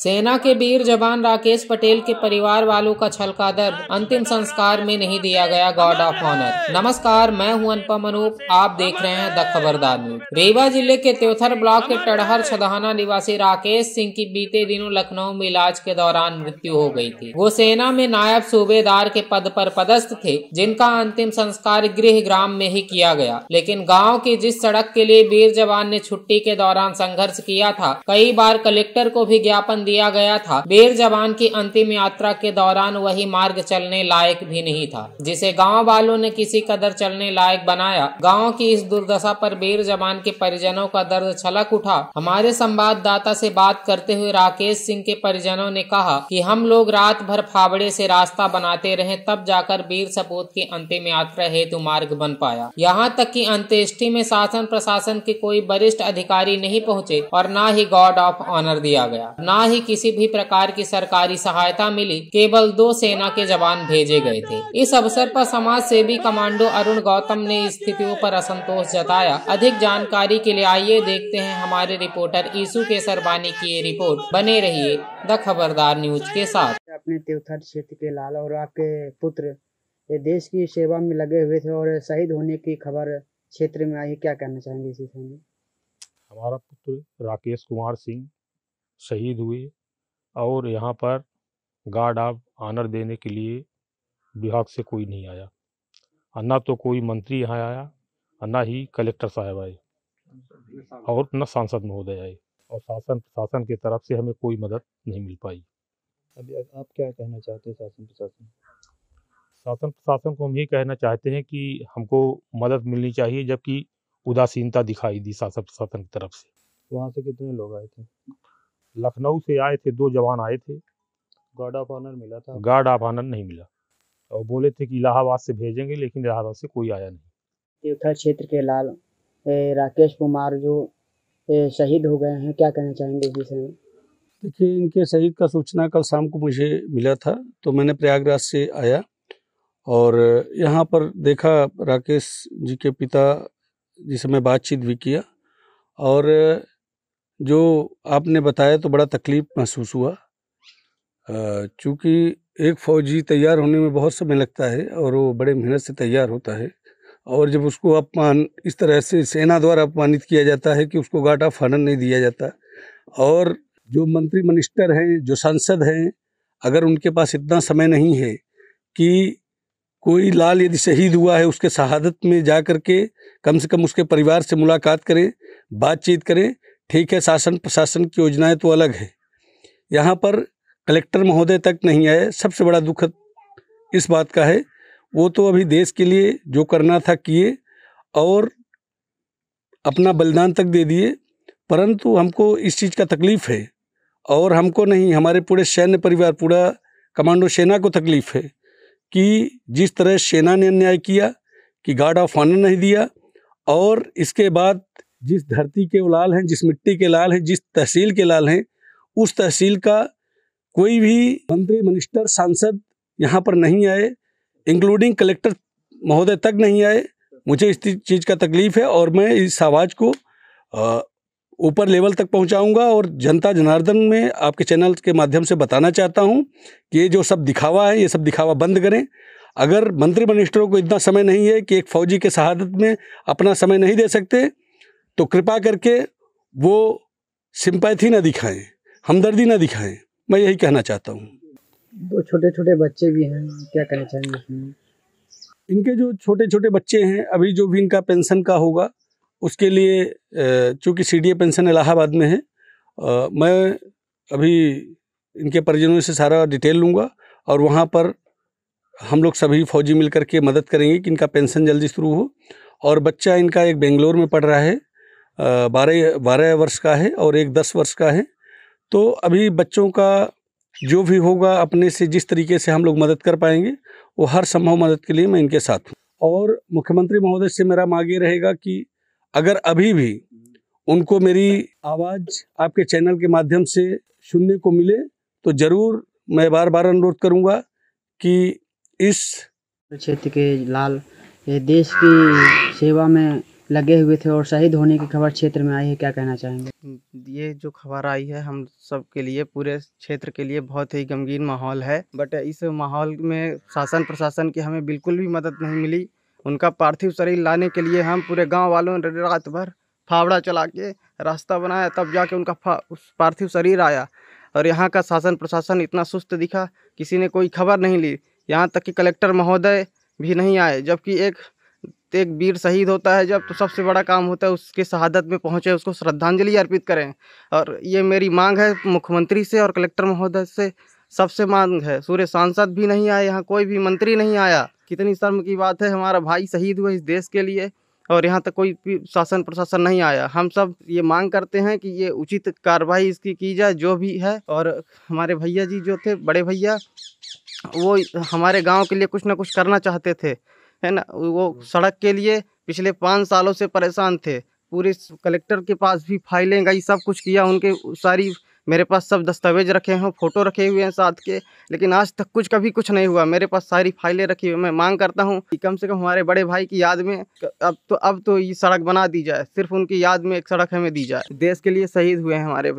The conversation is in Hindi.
सेना के वीर जवान राकेश पटेल के परिवार वालों का दर्द अंतिम संस्कार में नहीं दिया गया गार्ड ऑफ ऑनर नमस्कार मैं हूं अनुपम अनूप आप देख रहे हैं द खबरदार न्यूज रेवा जिले के त्योथर ब्लॉक के टड़हर छदहाना निवासी राकेश सिंह की बीते दिनों लखनऊ में इलाज के दौरान मृत्यु हो गई थी वो सेना में नायब सूबेदार के पद पर पदस्थ थे जिनका अंतिम संस्कार गृह ग्राम में ही किया गया लेकिन गाँव की जिस सड़क के लिए वीर जवान ने छुट्टी के दौरान संघर्ष किया था कई बार कलेक्टर को भी ज्ञापन दिया गया था बेर जवान की अंतिम यात्रा के दौरान वही मार्ग चलने लायक भी नहीं था जिसे गाँव वालों ने किसी कदर चलने लायक बनाया गाँव की इस दुर्दशा पर बेर जवान के परिजनों का दर्द छलक उठा हमारे संवाददाता से बात करते हुए राकेश सिंह के परिजनों ने कहा कि हम लोग रात भर फावड़े से रास्ता बनाते रहे तब जाकर बीर सपूत की अंतिम यात्रा हेतु मार्ग बन पाया यहाँ तक की अंत्येष्टि में शासन प्रशासन के कोई वरिष्ठ अधिकारी नहीं पहुँचे और न ही गार्ड ऑफ ऑनर दिया गया न ही किसी भी प्रकार की सरकारी सहायता मिली केवल दो सेना के जवान भेजे गए थे इस अवसर पर समाज सेवी कमांडो अरुण गौतम ने स्थितियों पर असंतोष जताया अधिक जानकारी के लिए आइए देखते हैं हमारे रिपोर्टर ईसु के सरबानी की ये रिपोर्ट बने रहिए द खबरदार न्यूज के साथ अपने तीर्थर क्षेत्र के लाल और आपके पुत्र ये देश की सेवा में लगे हुए थे और शहीद होने की खबर क्षेत्र में आई क्या कहना चाहेंगे इसी समय हमारा पुत्र राकेश कुमार सिंह शहीद हुए और यहाँ पर गार्ड ऑफ आनर देने के लिए विभाग से कोई नहीं आया और ना तो कोई मंत्री यहाँ आया और ना ही कलेक्टर साहब आए और न सांसद महोदय आए और शासन प्रशासन की तरफ से हमें कोई मदद नहीं मिल पाई अभी आप क्या कहना चाहते हैं शासन प्रशासन शासन प्रशासन को हम ये कहना चाहते हैं कि हमको मदद मिलनी चाहिए जबकि उदासीनता दिखाई दी शासन प्रशासन की तरफ से वहाँ से कितने लोग आए थे लखनऊ से आए थे दो जवान आए थे गार्ड ऑफ ऑनर मिला था गार्ड ऑफ ऑनर नहीं मिला और बोले थे कि इलाहाबाद से भेजेंगे लेकिन इलाहाबाद से कोई आया नहीं देवघर क्षेत्र के लाल राकेश कुमार जो शहीद हो गए हैं क्या कहना चाहेंगे जी से देखिए इनके शहीद का सूचना कल शाम को मुझे मिला था तो मैंने प्रयागराज से आया और यहाँ पर देखा राकेश जी के पिता जिसे मैं बातचीत भी किया और जो आपने बताया तो बड़ा तकलीफ़ महसूस हुआ चूँकि एक फ़ौजी तैयार होने में बहुत समय लगता है और वो बड़े मेहनत से तैयार होता है और जब उसको अपमान इस तरह से सेना द्वारा अपमानित किया जाता है कि उसको गाटा ऑफ नहीं दिया जाता और जो मंत्री मिनिस्टर हैं जो सांसद हैं अगर उनके पास इतना समय नहीं है कि कोई लाल यदि शहीद हुआ है उसके शहादत में जा कर के कम से कम उसके परिवार से मुलाकात करें बातचीत करें ठीक है शासन प्रशासन की योजनाएं तो अलग है यहाँ पर कलेक्टर महोदय तक नहीं आए सबसे बड़ा दुखद इस बात का है वो तो अभी देश के लिए जो करना था किए और अपना बलिदान तक दे दिए परंतु हमको इस चीज़ का तकलीफ़ है और हमको नहीं हमारे पूरे सैन्य परिवार पूरा कमांडो सेना को तकलीफ़ है कि जिस तरह सेना ने अन्याय किया कि गार्ड ऑफ ऑनर नहीं दिया और इसके बाद जिस धरती के वो लाल हैं जिस मिट्टी के लाल हैं जिस तहसील के लाल हैं उस तहसील का कोई भी मंत्री मिनिस्टर सांसद यहाँ पर नहीं आए इंक्लूडिंग कलेक्टर महोदय तक नहीं आए मुझे इस चीज़ का तकलीफ़ है और मैं इस आवाज़ को ऊपर लेवल तक पहुँचाऊँगा और जनता जनार्दन में आपके चैनल के माध्यम से बताना चाहता हूँ कि ये जो सब दिखावा है ये सब दिखावा बंद करें अगर मंत्री मिनिस्टरों को इतना समय नहीं है कि एक फौजी के शहादत में अपना समय नहीं दे सकते तो कृपा करके वो सिंपैथी ना दिखाएं हमदर्दी ना दिखाएं मैं यही कहना चाहता हूँ दो छोटे छोटे बच्चे भी हैं क्या कहना चाहेंगे इनके जो छोटे छोटे बच्चे हैं अभी जो भी इनका पेंशन का होगा उसके लिए चूँकि सी डी पेंशन इलाहाबाद में है मैं अभी इनके परिजनों से सारा डिटेल लूँगा और वहाँ पर हम लोग सभी फौजी मिलकर के मदद करेंगे कि इनका पेंशन जल्दी शुरू हो और बच्चा इनका एक बेंगलोर में पढ़ रहा है बारह बारह वर्ष का है और एक दस वर्ष का है तो अभी बच्चों का जो भी होगा अपने से जिस तरीके से हम लोग मदद कर पाएंगे वो हर संभव मदद के लिए मैं इनके साथ हूँ और मुख्यमंत्री महोदय से मेरा ये रहेगा कि अगर अभी भी उनको मेरी आवाज़ आपके चैनल के माध्यम से सुनने को मिले तो ज़रूर मैं बार बार अनुरोध करूँगा कि इस क्षेत्र के लाल ये देश की सेवा में लगे हुए थे और शहीद होने की खबर क्षेत्र में आई है क्या कहना चाहेंगे ये जो खबर आई है हम सब के लिए पूरे क्षेत्र के लिए बहुत ही गमगीन माहौल है बट इस माहौल में शासन प्रशासन की हमें बिल्कुल भी मदद नहीं मिली उनका पार्थिव शरीर लाने के लिए हम पूरे गाँव वालों ने रात भर फावड़ा चला के रास्ता बनाया तब जाके उनका पार्थिव शरीर आया और यहाँ का शासन प्रशासन इतना सुस्त दिखा किसी ने कोई खबर नहीं ली यहाँ तक कि कलेक्टर महोदय भी नहीं आए जबकि एक एक वीर शहीद होता है जब तो सबसे बड़ा काम होता है उसके शहादत में पहुँचे उसको श्रद्धांजलि अर्पित करें और ये मेरी मांग है मुख्यमंत्री से और कलेक्टर महोदय से सबसे मांग है सूर्य सांसद भी नहीं आए यहाँ कोई भी मंत्री नहीं आया कितनी शर्म की बात है हमारा भाई शहीद हुआ इस देश के लिए और यहाँ तक कोई शासन प्रशासन नहीं आया हम सब ये मांग करते हैं कि ये उचित कार्रवाई इसकी की जाए जो भी है और हमारे भैया जी जो थे बड़े भैया वो हमारे गांव के लिए कुछ ना कुछ करना चाहते थे है ना वो हम्म। सड़क के लिए पिछले पाँच सालों से परेशान थे पूरे कलेक्टर के पास भी फाइलें गई सब कुछ किया उनके सारी मेरे पास सब दस्तावेज रखे हैं फ़ोटो रखे हुए हैं साथ के लेकिन आज तक कुछ कभी कुछ नहीं हुआ मेरे पास सारी फाइलें रखी हुई मैं मांग करता हूँ कि कम से कम हमारे बड़े भाई की याद में अब तो अब तो ये सड़क बना दी जाए सिर्फ उनकी याद में एक सड़क हमें दी जाए देश के लिए शहीद हुए हैं हमारे